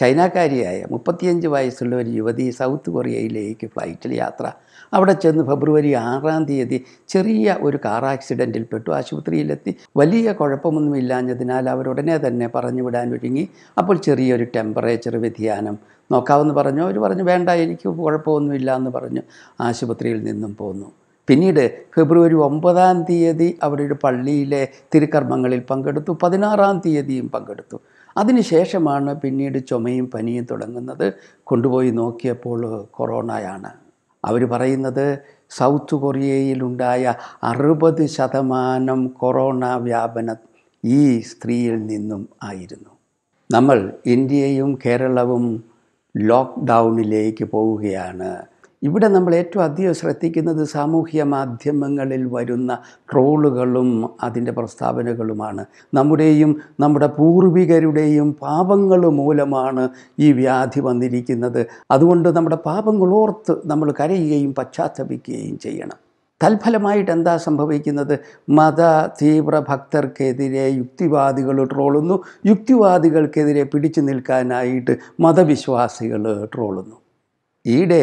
ചൈനക്കാരിയായ മുപ്പത്തിയഞ്ച് വയസ്സുള്ള ഒരു യുവതി സൗത്ത് കൊറിയയിലേക്ക് ഫ്ലൈറ്റിൽ യാത്ര അവിടെ ചെന്ന് ഫെബ്രുവരി ആറാം തീയതി ചെറിയ ഒരു കാർ ആക്സിഡൻറ്റിൽ പെട്ടു ആശുപത്രിയിലെത്തി വലിയ കുഴപ്പമൊന്നും ഇല്ലാഞ്ഞതിനാൽ അവരുടനെ തന്നെ പറഞ്ഞു വിടാൻ ഒരുങ്ങി അപ്പോൾ ചെറിയൊരു ടെമ്പറേച്ചർ വ്യതിയാനം നോക്കാമെന്ന് പറഞ്ഞു അവർ പറഞ്ഞു വേണ്ട എനിക്ക് കുഴപ്പമൊന്നുമില്ല എന്ന് പറഞ്ഞു ആശുപത്രിയിൽ നിന്നും പോന്നു പിന്നീട് ഫെബ്രുവരി ഒമ്പതാം തീയതി അവിടെ ഒരു പള്ളിയിലെ തിരുക്കർമ്മങ്ങളിൽ പങ്കെടുത്തു പതിനാറാം തീയതിയും പങ്കെടുത്തു അതിനുശേഷമാണ് പിന്നീട് ചുമയും പനിയും തുടങ്ങുന്നത് കൊണ്ടുപോയി നോക്കിയപ്പോൾ കൊറോണയാണ് അവർ പറയുന്നത് സൗത്ത് കൊറിയയിലുണ്ടായ അറുപത് ശതമാനം കൊറോണ വ്യാപനം ഈ സ്ത്രീയിൽ നിന്നും ആയിരുന്നു നമ്മൾ ഇന്ത്യയും കേരളവും ലോക്ക്ഡൗണിലേക്ക് പോവുകയാണ് ഇവിടെ നമ്മൾ ഏറ്റവും അധികം ശ്രദ്ധിക്കുന്നത് സാമൂഹ്യ മാധ്യമങ്ങളിൽ വരുന്ന ട്രോളുകളും അതിൻ്റെ പ്രസ്താവനകളുമാണ് നമ്മുടെയും നമ്മുടെ പൂർവികരുടെയും പാപങ്ങൾ മൂലമാണ് ഈ വ്യാധി വന്നിരിക്കുന്നത് അതുകൊണ്ട് നമ്മുടെ പാപങ്ങൾ ഓർത്ത് നമ്മൾ കരയുകയും പശ്ചാത്തപിക്കുകയും ചെയ്യണം തൽഫലമായിട്ട് എന്താ സംഭവിക്കുന്നത് മത തീവ്ര ഭക്തർക്കെതിരെ യുക്തിവാദികൾ ട്രോളുന്നു യുക്തിവാദികൾക്കെതിരെ പിടിച്ചു നിൽക്കാനായിട്ട് മതവിശ്വാസികൾ ട്രോളുന്നു ഈയിടെ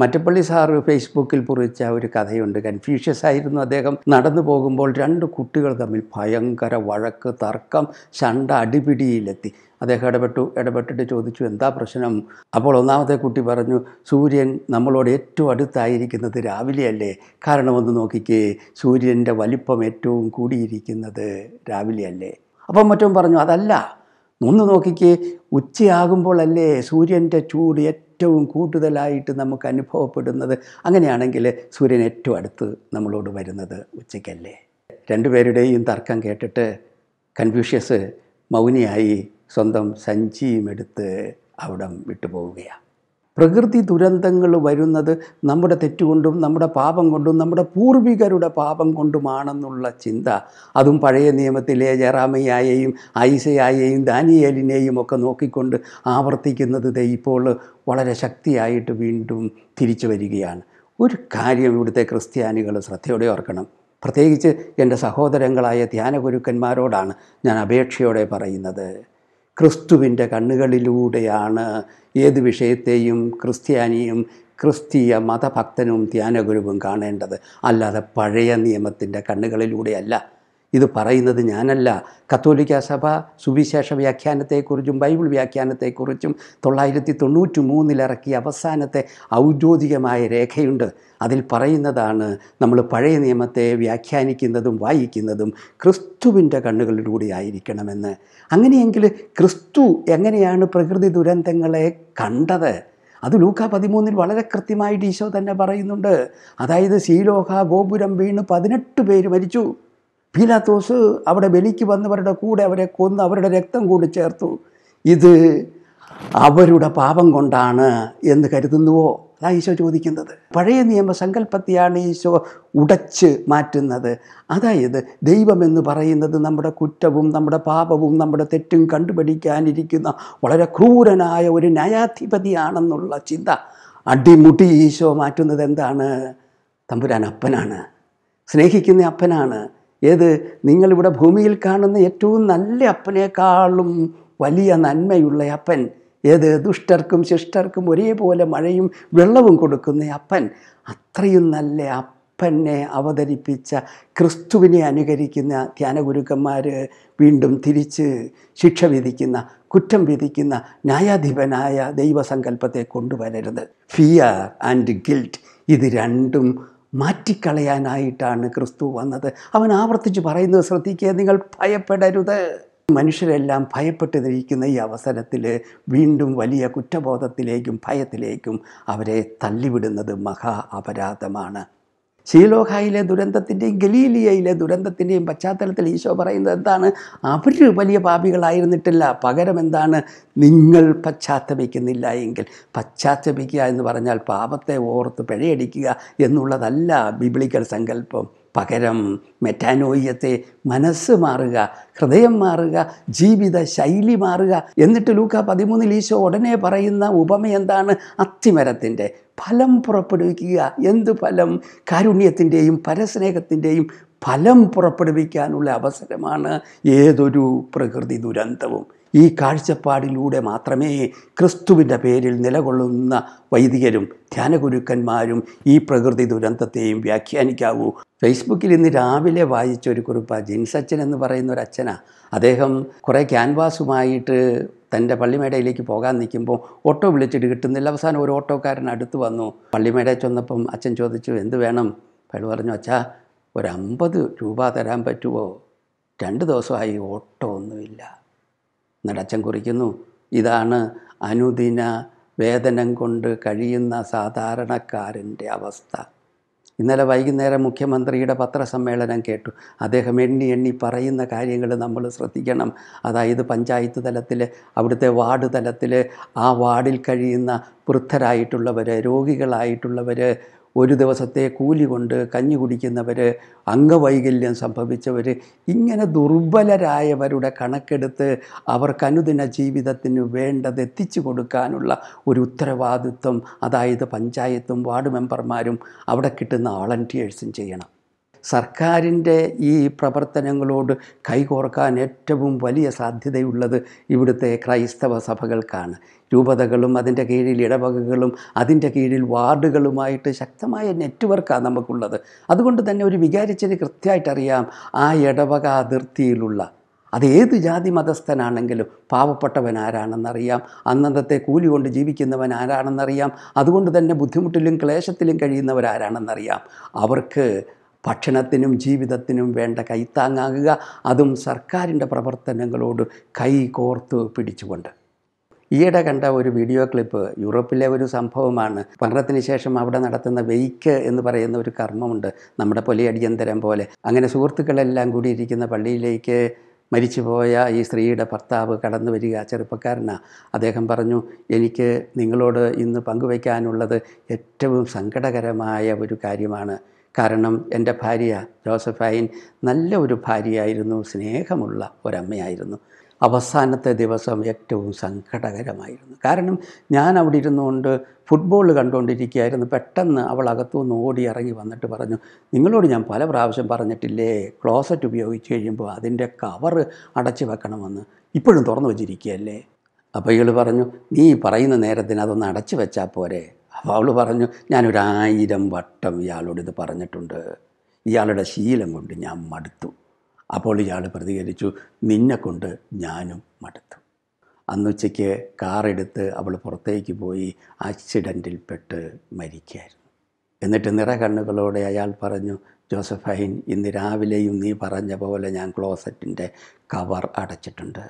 മറ്റപ്പള്ളി സാറ് ഫേസ്ബുക്കിൽ കുറിച്ച ഒരു കഥയുണ്ട് കൺഫ്യൂഷ്യസ് ആയിരുന്നു അദ്ദേഹം നടന്നു പോകുമ്പോൾ രണ്ട് കുട്ടികൾ തമ്മിൽ ഭയങ്കര വഴക്ക് തർക്കം ശണ്ട അടിപിടിയിലെത്തി അദ്ദേഹം ഇടപെട്ടു ഇടപെട്ടിട്ട് ചോദിച്ചു എന്താ പ്രശ്നം അപ്പോൾ ഒന്നാമത്തെ കുട്ടി പറഞ്ഞു സൂര്യൻ നമ്മളോട് ഏറ്റവും അടുത്തായിരിക്കുന്നത് രാവിലെയല്ലേ കാരണം ഒന്ന് നോക്കിക്കേ സൂര്യൻ്റെ വലിപ്പം ഏറ്റവും കൂടിയിരിക്കുന്നത് രാവിലെയല്ലേ അപ്പം മറ്റും പറഞ്ഞു അതല്ല ഒന്ന് നോക്കിക്കേ ഉച്ചയാകുമ്പോഴല്ലേ സൂര്യൻ്റെ ചൂട് ഏറ്റവും ഏറ്റവും കൂടുതലായിട്ട് നമുക്ക് അനുഭവപ്പെടുന്നത് അങ്ങനെയാണെങ്കിൽ സൂര്യൻ ഏറ്റവും അടുത്ത് നമ്മളോട് വരുന്നത് ഉച്ചയ്ക്കല്ലേ രണ്ടുപേരുടെയും തർക്കം കേട്ടിട്ട് കൺഫ്യൂഷ്യസ് മൗനിയായി സ്വന്തം സഞ്ചിയുമെടുത്ത് അവിടം വിട്ടുപോവുകയാണ് പ്രകൃതി ദുരന്തങ്ങൾ വരുന്നത് നമ്മുടെ തെറ്റുകൊണ്ടും നമ്മുടെ പാപം കൊണ്ടും നമ്മുടെ പൂർവികരുടെ പാപം കൊണ്ടുമാണെന്നുള്ള ചിന്ത അതും പഴയ നിയമത്തിലെ ജറാമയായെയും ഐസയായെയും ദാനിയേലിനെയും ഒക്കെ നോക്കിക്കൊണ്ട് ആവർത്തിക്കുന്നത് ഇപ്പോൾ വളരെ ശക്തിയായിട്ട് വീണ്ടും തിരിച്ചു വരികയാണ് ഒരു കാര്യം ഇവിടുത്തെ ക്രിസ്ത്യാനികൾ ശ്രദ്ധയോടെ ഓർക്കണം പ്രത്യേകിച്ച് എൻ്റെ സഹോദരങ്ങളായ ധ്യാനഗുരുക്കന്മാരോടാണ് ഞാൻ അപേക്ഷയോടെ പറയുന്നത് ക്രിസ്തുവിൻ്റെ കണ്ണുകളിലൂടെയാണ് ഏത് വിഷയത്തെയും ക്രിസ്ത്യാനിയും ക്രിസ്തീയ മതഭക്തനും ധ്യാനഗുരുവും കാണേണ്ടത് അല്ലാതെ പഴയ നിയമത്തിൻ്റെ കണ്ണുകളിലൂടെയല്ല ഇത് പറയുന്നത് ഞാനല്ല കത്തോലിക്ക സഭ സുവിശേഷ വ്യാഖ്യാനത്തെക്കുറിച്ചും ബൈബിൾ വ്യാഖ്യാനത്തെക്കുറിച്ചും തൊള്ളായിരത്തി തൊണ്ണൂറ്റി മൂന്നിലിറക്കിയ അവസാനത്തെ ഔദ്യോഗികമായ രേഖയുണ്ട് അതിൽ പറയുന്നതാണ് നമ്മൾ പഴയ നിയമത്തെ വ്യാഖ്യാനിക്കുന്നതും വായിക്കുന്നതും ക്രിസ്തുവിൻ്റെ കണ്ണുകളിലൂടെ ആയിരിക്കണമെന്ന് അങ്ങനെയെങ്കിൽ ക്രിസ്തു എങ്ങനെയാണ് പ്രകൃതി ദുരന്തങ്ങളെ കണ്ടത് അത് ലൂക്ക പതിമൂന്നിൽ വളരെ കൃത്യമായിട്ട് ഈശോ തന്നെ പറയുന്നുണ്ട് അതായത് ശീലോഹ ഗോപുരം വീണ് പതിനെട്ട് പേര് മരിച്ചു പീലാത്തോസ് അവിടെ ബലിക്ക് വന്നവരുടെ കൂടെ അവരെ കൊന്ന് അവരുടെ രക്തം കൂടി ചേർത്തു ഇത് അവരുടെ പാപം കൊണ്ടാണ് എന്ന് കരുതുന്നുവോ അതാ ഈശോ ചോദിക്കുന്നത് പഴയ നിയമ സങ്കല്പത്തെയാണ് ഈശോ ഉടച്ച് മാറ്റുന്നത് അതായത് ദൈവമെന്ന് പറയുന്നത് നമ്മുടെ കുറ്റവും നമ്മുടെ പാപവും നമ്മുടെ തെറ്റും കണ്ടുപിടിക്കാനിരിക്കുന്ന വളരെ ക്രൂരനായ ഒരു ന്യായാധിപതിയാണെന്നുള്ള ചിന്ത അടിമുടി ഈശോ മാറ്റുന്നത് എന്താണ് തമ്പുരാൻ അപ്പനാണ് സ്നേഹിക്കുന്ന അപ്പനാണ് ഏത് നിങ്ങളിവിടെ ഭൂമിയിൽ കാണുന്ന ഏറ്റവും നല്ല അപ്പനേക്കാളും വലിയ നന്മയുള്ള അപ്പൻ ഏത് ദുഷ്ടർക്കും ശിഷ്ടർക്കും ഒരേപോലെ മഴയും വെള്ളവും കൊടുക്കുന്ന അപ്പൻ അത്രയും നല്ല അപ്പനെ അവതരിപ്പിച്ച ക്രിസ്തുവിനെ അനുകരിക്കുന്ന ധ്യാനഗുരുക്കന്മാർ വീണ്ടും തിരിച്ച് ശിക്ഷ വിധിക്കുന്ന കുറ്റം വിധിക്കുന്ന ന്യായാധിപനായ ദൈവസങ്കല്പത്തെ കൊണ്ടുവരരുത് ഫിയർ ആൻഡ് ഗിൽറ്റ് ഇത് രണ്ടും മാറ്റിക്കളയാനായിട്ടാണ് ക്രിസ്തു വന്നത് അവൻ ആവർത്തിച്ച് പറയുന്നത് ശ്രദ്ധിക്കുക നിങ്ങൾ ഭയപ്പെടരുത് മനുഷ്യരെല്ലാം ഭയപ്പെട്ടിരിക്കുന്ന ഈ അവസരത്തിൽ വീണ്ടും വലിയ കുറ്റബോധത്തിലേക്കും ഭയത്തിലേക്കും അവരെ തള്ളിവിടുന്നത് മഹാ അപരാധമാണ് ശീലോഹായിലെ ദുരന്തത്തിൻ്റെയും ഗലീലിയയിലെ ദുരന്തത്തിൻ്റെയും പശ്ചാത്തലത്തിൽ ഈശോ പറയുന്നത് എന്താണ് അവർ വലിയ പാപികളായിരുന്നിട്ടില്ല പകരം എന്താണ് നിങ്ങൾ പശ്ചാത്തപിക്കുന്നില്ല എങ്കിൽ പശ്ചാത്തപിക്കുക എന്ന് പറഞ്ഞാൽ പാപത്തെ ഓർത്ത് പിഴയടിക്കുക എന്നുള്ളതല്ല ബിബിളിക്കൽ സങ്കല്പം പകരം മെറ്റാനോയ്യത്തെ മനസ്സ് മാറുക ഹൃദയം മാറുക ജീവിത ശൈലി മാറുക എന്നിട്ട് ലൂക്ക പതിമൂന്നിൽ ഈശോ ഉടനെ പറയുന്ന ഉപമ എന്താണ് അത്തിമരത്തിൻ്റെ ഫലം പുറപ്പെടുവിക്കുക എന്ത് ഫലം കാരുണ്യത്തിൻ്റെയും പരസ്നേഹത്തിൻ്റെയും ഫലം പുറപ്പെടുവിക്കാനുള്ള അവസരമാണ് ഏതൊരു പ്രകൃതി ദുരന്തവും ഈ കാഴ്ചപ്പാടിലൂടെ മാത്രമേ ക്രിസ്തുവിൻ്റെ പേരിൽ നിലകൊള്ളുന്ന വൈദികരും ധ്യാനഗുരുക്കന്മാരും ഈ പ്രകൃതി ദുരന്തത്തെയും വ്യാഖ്യാനിക്കാവൂ ഫേസ്ബുക്കിൽ ഇന്ന് രാവിലെ വായിച്ച ഒരു കുറിപ്പ് ജിൻസച്ചൻ എന്ന് പറയുന്ന ഒരു അച്ഛനാ അദ്ദേഹം കുറേ ക്യാൻവാസുമായിട്ട് തൻ്റെ പള്ളിമേടയിലേക്ക് പോകാൻ നിൽക്കുമ്പോൾ ഓട്ടോ വിളിച്ചിട്ട് കിട്ടുന്നില്ല അവസാനം ഒരു ഓട്ടോക്കാരൻ അടുത്ത് വന്നു പള്ളിമേട ചെന്നപ്പം അച്ഛൻ ചോദിച്ചു എന്ത് വേണം അയാൾ പറഞ്ഞു അച്ഛാ ഒരു അമ്പത് രൂപ തരാൻ പറ്റുമോ രണ്ട് ദിവസമായി ഓട്ടോ ഒന്നുമില്ല നടച്ചം കുറിക്കുന്നു ഇതാണ് അനുദിന വേദനം കൊണ്ട് കഴിയുന്ന സാധാരണക്കാരൻ്റെ അവസ്ഥ ഇന്നലെ വൈകുന്നേരം മുഖ്യമന്ത്രിയുടെ പത്രസമ്മേളനം കേട്ടു അദ്ദേഹം എണ്ണി എണ്ണി പറയുന്ന കാര്യങ്ങൾ നമ്മൾ ശ്രദ്ധിക്കണം അതായത് പഞ്ചായത്ത് തലത്തിൽ അവിടുത്തെ വാർഡ് തലത്തിൽ ആ വാർഡിൽ കഴിയുന്ന വൃദ്ധരായിട്ടുള്ളവർ രോഗികളായിട്ടുള്ളവർ ഒരു ദിവസത്തെ കൂലി കൊണ്ട് കഞ്ഞി കുടിക്കുന്നവർ അംഗവൈകല്യം സംഭവിച്ചവർ ഇങ്ങനെ ദുർബലരായവരുടെ കണക്കെടുത്ത് അവർക്ക് അനുദിന ജീവിതത്തിന് വേണ്ടത് എത്തിച്ചു കൊടുക്കാനുള്ള ഒരു ഉത്തരവാദിത്വം അതായത് പഞ്ചായത്തും വാർഡ് മെമ്പർമാരും അവിടെ കിട്ടുന്ന വളണ്ടിയേഴ്സും ചെയ്യണം സർക്കാരിൻ്റെ ഈ പ്രവർത്തനങ്ങളോട് കൈകോർക്കാൻ ഏറ്റവും വലിയ സാധ്യതയുള്ളത് ഇവിടുത്തെ ക്രൈസ്തവ സഭകൾക്കാണ് രൂപതകളും അതിൻ്റെ കീഴിൽ ഇടവകകളും അതിൻ്റെ കീഴിൽ വാർഡുകളുമായിട്ട് ശക്തമായ നെറ്റ്വർക്കാണ് നമുക്കുള്ളത് അതുകൊണ്ട് തന്നെ ഒരു കൃത്യമായിട്ട് കൃത്യമായിട്ടറിയാം ആ ഇടവക അതിർത്തിയിലുള്ള അത് ഏത് ജാതി മതസ്ഥനാണെങ്കിലും പാവപ്പെട്ടവൻ ആരാണെന്നറിയാം അന്നന്നത്തെ കൂലി കൊണ്ട് ജീവിക്കുന്നവൻ ആരാണെന്നറിയാം അതുകൊണ്ട് തന്നെ ബുദ്ധിമുട്ടിലും ക്ലേശത്തിലും കഴിയുന്നവരാരാണെന്നറിയാം അവർക്ക് ഭക്ഷണത്തിനും ജീവിതത്തിനും വേണ്ട കൈത്താങ്ങാകുക അതും സർക്കാരിൻ്റെ പ്രവർത്തനങ്ങളോട് കൈ കോർത്ത് പിടിച്ചുകൊണ്ട് ഈയിടെ കണ്ട ഒരു വീഡിയോ ക്ലിപ്പ് യൂറോപ്പിലെ ഒരു സംഭവമാണ് പഠനത്തിന് ശേഷം അവിടെ നടത്തുന്ന വെയ്ക്ക് എന്ന് പറയുന്ന ഒരു കർമ്മമുണ്ട് നമ്മുടെ അടിയന്തരം പോലെ അങ്ങനെ സുഹൃത്തുക്കളെല്ലാം കൂടിയിരിക്കുന്ന പള്ളിയിലേക്ക് മരിച്ചുപോയ ഈ സ്ത്രീയുടെ ഭർത്താവ് കടന്നു വരിക ചെറുപ്പക്കാരനാണ് അദ്ദേഹം പറഞ്ഞു എനിക്ക് നിങ്ങളോട് ഇന്ന് പങ്കുവയ്ക്കാനുള്ളത് ഏറ്റവും സങ്കടകരമായ ഒരു കാര്യമാണ് കാരണം എൻ്റെ ഭാര്യ ജോസഫൈൻ നല്ല ഒരു ഭാര്യയായിരുന്നു സ്നേഹമുള്ള ഒരമ്മയായിരുന്നു അവസാനത്തെ ദിവസം ഏറ്റവും സങ്കടകരമായിരുന്നു കാരണം ഞാൻ അവിടെ ഇരുന്നുകൊണ്ട് ഫുട്ബോൾ കണ്ടുകൊണ്ടിരിക്കുകയായിരുന്നു പെട്ടെന്ന് അവൾ അകത്തുനിന്ന് ഓടി ഇറങ്ങി വന്നിട്ട് പറഞ്ഞു നിങ്ങളോട് ഞാൻ പല പ്രാവശ്യം പറഞ്ഞിട്ടില്ലേ ക്ലോസറ്റ് ഉപയോഗിച്ച് കഴിയുമ്പോൾ അതിൻ്റെ കവർ അടച്ചു വെക്കണമെന്ന് ഇപ്പോഴും തുറന്നു വച്ചിരിക്കുകയല്ലേ അപ്പോൾ ഇയാൾ പറഞ്ഞു നീ പറയുന്ന നേരത്തിന് അതൊന്ന് അടച്ചു വെച്ചാൽ പോരെ അപ്പോൾ അവൾ പറഞ്ഞു ഞാനൊരായിരം വട്ടം ഇയാളോട് ഇത് പറഞ്ഞിട്ടുണ്ട് ഇയാളുടെ ശീലം കൊണ്ട് ഞാൻ മടുത്തു അപ്പോൾ ഇയാൾ പ്രതികരിച്ചു നിന്നെ കൊണ്ട് ഞാനും മടുത്തു അന്നുച്ചയ്ക്ക് കാറെടുത്ത് അവൾ പുറത്തേക്ക് പോയി ആക്സിഡൻറ്റിൽപ്പെട്ട് മരിക്കുകയായിരുന്നു എന്നിട്ട് നിറ കണ്ണുകളോടെ അയാൾ പറഞ്ഞു ജോസഫൈൻ ഇന്ന് രാവിലെയും നീ പറഞ്ഞ പോലെ ഞാൻ ക്ലോസറ്റിൻ്റെ കവർ അടച്ചിട്ടുണ്ട്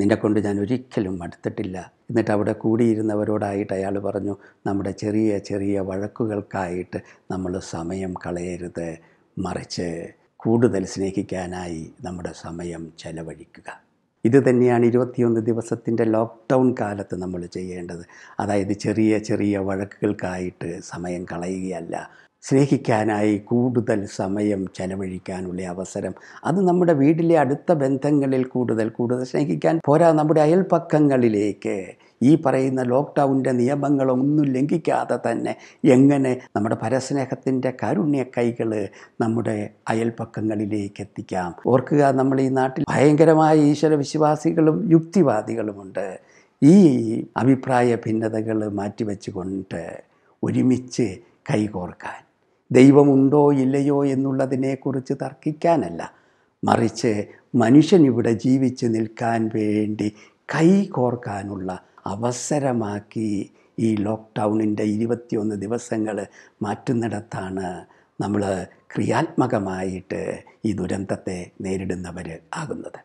നിന്നെക്കൊണ്ട് ഞാൻ ഒരിക്കലും മടുത്തിട്ടില്ല എന്നിട്ട് അവിടെ കൂടിയിരുന്നവരോടായിട്ട് അയാൾ പറഞ്ഞു നമ്മുടെ ചെറിയ ചെറിയ വഴക്കുകൾക്കായിട്ട് നമ്മൾ സമയം കളയരുത് മറിച്ച് കൂടുതൽ സ്നേഹിക്കാനായി നമ്മുടെ സമയം ചെലവഴിക്കുക ഇത് തന്നെയാണ് ഇരുപത്തിയൊന്ന് ദിവസത്തിൻ്റെ ലോക്ക്ഡൗൺ കാലത്ത് നമ്മൾ ചെയ്യേണ്ടത് അതായത് ചെറിയ ചെറിയ വഴക്കുകൾക്കായിട്ട് സമയം കളയുകയല്ല സ്നേഹിക്കാനായി കൂടുതൽ സമയം ചെലവഴിക്കാനുള്ള അവസരം അത് നമ്മുടെ വീട്ടിലെ അടുത്ത ബന്ധങ്ങളിൽ കൂടുതൽ കൂടുതൽ സ്നേഹിക്കാൻ പോരാ നമ്മുടെ അയൽപ്പക്കങ്ങളിലേക്ക് ഈ പറയുന്ന ലോക്ക്ഡൗണിൻ്റെ നിയമങ്ങളൊന്നും ലംഘിക്കാതെ തന്നെ എങ്ങനെ നമ്മുടെ പരസ്നേഹത്തിൻ്റെ കാരുണ്യ കൈകൾ നമ്മുടെ അയൽപ്പക്കങ്ങളിലേക്ക് എത്തിക്കാം ഓർക്കുക നമ്മൾ ഈ നാട്ടിൽ ഭയങ്കരമായ ഈശ്വരവിശ്വാസികളും യുക്തിവാദികളുമുണ്ട് ഈ അഭിപ്രായ ഭിന്നതകൾ മാറ്റിവെച്ചുകൊണ്ട് ഒരുമിച്ച് കൈകോർക്കാൻ ദൈവമുണ്ടോ ഇല്ലയോ എന്നുള്ളതിനെക്കുറിച്ച് തർക്കിക്കാനല്ല മറിച്ച് മനുഷ്യൻ ഇവിടെ ജീവിച്ച് നിൽക്കാൻ വേണ്ടി കൈ കോർക്കാനുള്ള അവസരമാക്കി ഈ ലോക്ക്ഡൗണിൻ്റെ ഇരുപത്തിയൊന്ന് ദിവസങ്ങൾ മാറ്റുന്നിടത്താണ് നമ്മൾ ക്രിയാത്മകമായിട്ട് ഈ ദുരന്തത്തെ നേരിടുന്നവർ ആകുന്നത്